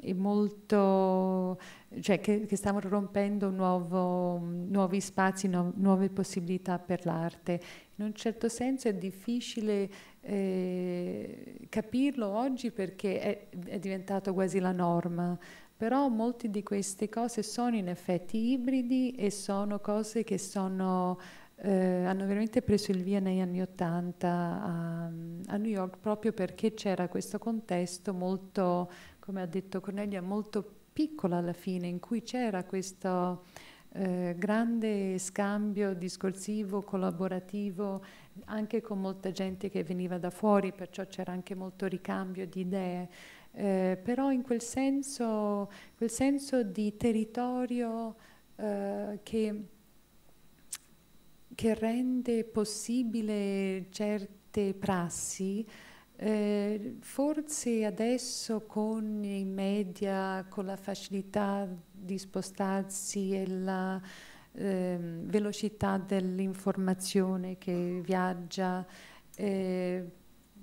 e molto, cioè che, che stavano rompendo nuovo, nuovi spazi, no, nuove possibilità per l'arte in un certo senso è difficile eh, capirlo oggi perché è, è diventato quasi la norma, però molte di queste cose sono in effetti ibridi e sono cose che sono, eh, hanno veramente preso il via negli anni Ottanta a, a, New York proprio perché c'era questo contesto molto, come ha detto Cornelia, molto piccolo alla fine, in cui c'era questo eh, grande scambio discorsivo, collaborativo, anche con molta gente che veniva da fuori, perciò c'era anche molto ricambio di idee. Eh, però in quel senso, quel senso di territorio eh, che, che, rende possibile certe prassi, eh, forse adesso con i media, con la facilità di spostarsi e la eh, velocità dell'informazione che viaggia eh,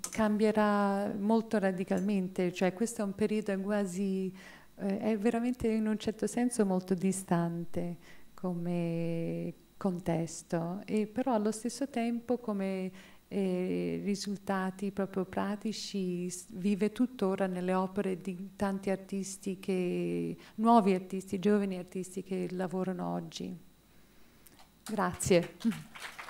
cambierà molto radicalmente, cioè questo è un periodo quasi, eh, è veramente in un certo senso molto distante come contesto, e però allo stesso tempo come eh, risultati proprio pratici, vive tuttora nelle opere di tanti artisti, che, nuovi artisti, giovani artisti che lavorano oggi. Grazie.